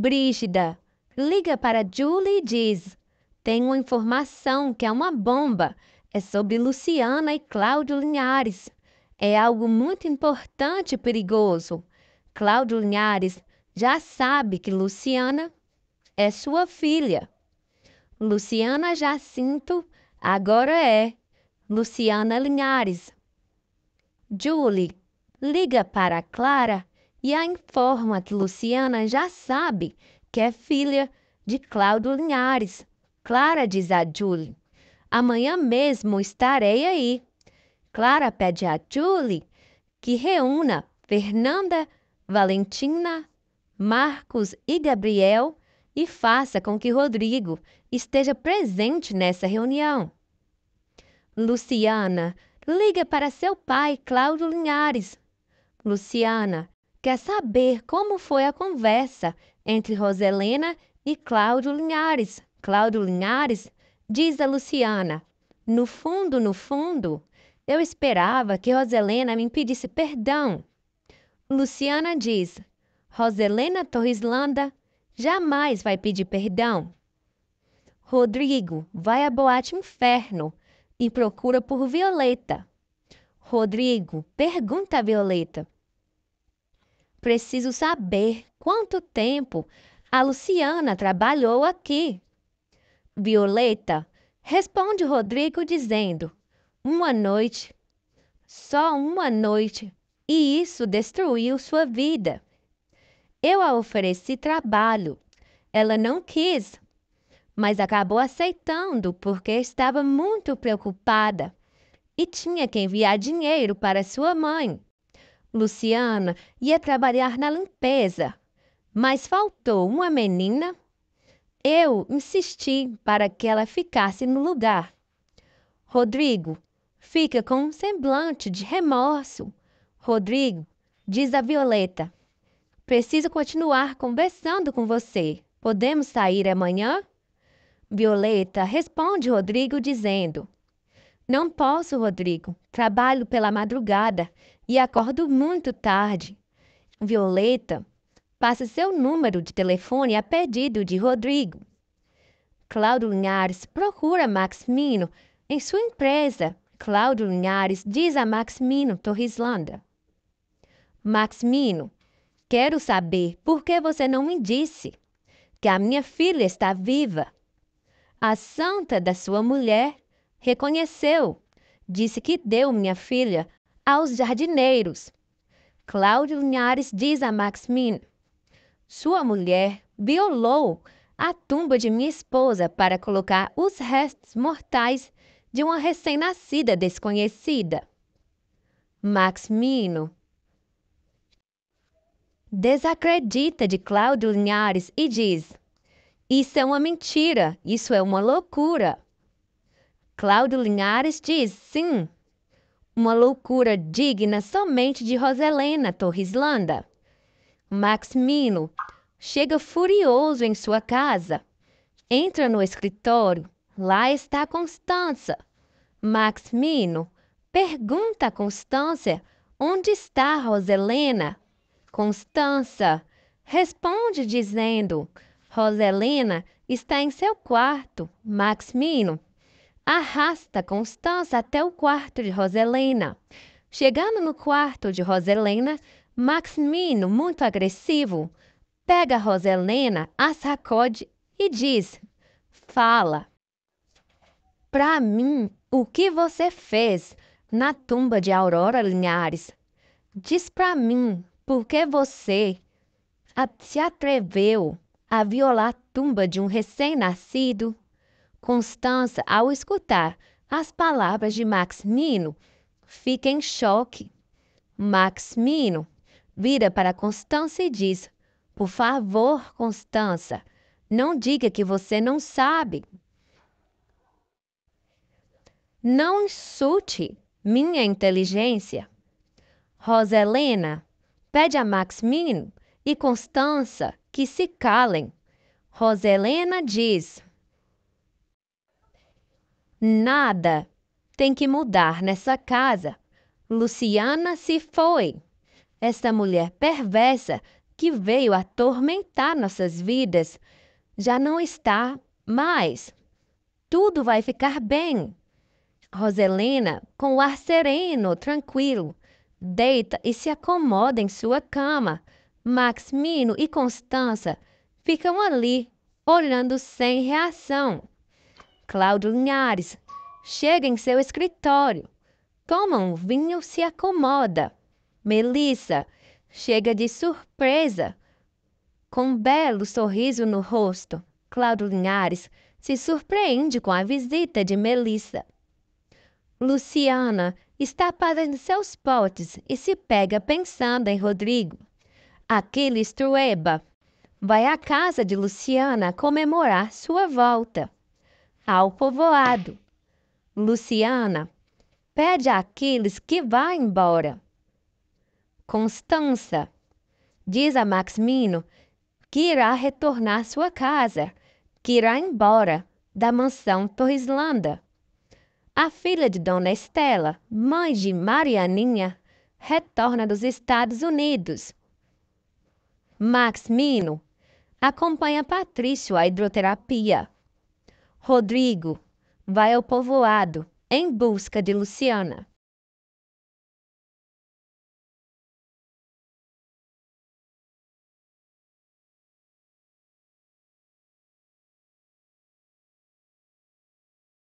Brígida, liga para Julie e diz: Tenho uma informação que é uma bomba. É sobre Luciana e Cláudio Linhares. É algo muito importante e perigoso. Cláudio Linhares já sabe que Luciana é sua filha. Luciana Jacinto agora é Luciana Linhares. Julie, liga para Clara e a informa que Luciana já sabe que é filha de Cláudio Linhares. Clara diz a Julie: Amanhã mesmo estarei aí. Clara pede a Julie que reúna Fernanda, Valentina, Marcos e Gabriel e faça com que Rodrigo esteja presente nessa reunião. Luciana liga para seu pai, Cláudio Linhares. Luciana quer saber como foi a conversa entre Roselena e Cláudio Linhares. Cláudio Linhares diz a Luciana: No fundo, no fundo, eu esperava que Roselena me pedisse perdão. Luciana diz: Roselena Landa jamais vai pedir perdão. Rodrigo vai à boate Inferno e procura por Violeta. Rodrigo pergunta a Violeta: Preciso saber quanto tempo a Luciana trabalhou aqui. Violeta, responde Rodrigo dizendo: Uma noite, só uma noite, e isso destruiu sua vida. Eu a ofereci trabalho. Ela não quis, mas acabou aceitando porque estava muito preocupada e tinha que enviar dinheiro para sua mãe. Luciana ia é trabalhar na limpeza, mas faltou uma menina. Eu insisti para que ela ficasse no lugar. Rodrigo fica com um semblante de remorso. Rodrigo, diz a Violeta, preciso continuar conversando com você. Podemos sair amanhã? Violeta responde Rodrigo dizendo: Não posso, Rodrigo. Trabalho pela madrugada e acordo muito tarde. Violeta, passe seu número de telefone a pedido de Rodrigo. Claudio Linhares procura Maximino em sua empresa. Claudio Linhares diz a Maximino Torrislanda. Maximino, quero saber por que você não me disse que a minha filha está viva. A santa da sua mulher reconheceu, disse que deu minha filha aos jardineiros. Cláudio Linhares diz a Maxmin: Sua mulher violou a tumba de minha esposa para colocar os restos mortais de uma recém-nascida desconhecida. Max Mino desacredita de Cláudio Linhares e diz: Isso é uma mentira, isso é uma loucura. Cláudio Linhares diz: Sim, uma loucura digna somente de Roselena Torres Landa. Max Mino chega furioso em sua casa. Entra no escritório. Lá está Constança. Max Mino pergunta a Constância onde está Roselena. Constança responde dizendo: Roselena está em seu quarto, Max Mino arrasta Constança até o quarto de Roselena. Chegando no quarto de Roselena, Maximino, muito agressivo, pega Roselena, a sacode e diz: Fala. para mim, o que você fez na tumba de Aurora Linhares? Diz para mim, por que você se atreveu a violar a tumba de um recém-nascido? Constança, ao escutar as palavras de Max Nino, fica em choque. Max Nino vira para Constança e diz: Por favor, Constança, não diga que você não sabe. Não insulte minha inteligência. Roselena pede a Max Mino e Constança que se calem. Roselena diz: Nada tem que mudar nessa casa. Luciana se foi. Esta mulher perversa que veio atormentar nossas vidas já não está mais. Tudo vai ficar bem. Roselena, com o ar sereno, tranquilo, deita e se acomoda em sua cama. Max, Mino e Constança ficam ali, olhando sem reação. Cláudio Linhares chega em seu escritório, toma um vinho, se acomoda. Melissa chega de surpresa, com um belo sorriso no rosto. Cláudio Linhares se surpreende com a visita de Melissa. Luciana está parando seus potes e se pega pensando em Rodrigo. Aquiles estrueba vai à casa de Luciana comemorar sua volta ao povoado. Luciana pede àqueles que vá embora. Constança diz a Maximino que irá retornar à sua casa, que irá embora da mansão Torreslanda. A filha de Dona Estela, mãe de Marianinha, retorna dos Estados Unidos. Max Mino acompanha Patrício à hidroterapia. Rodrigo vai ao povoado em busca de Luciana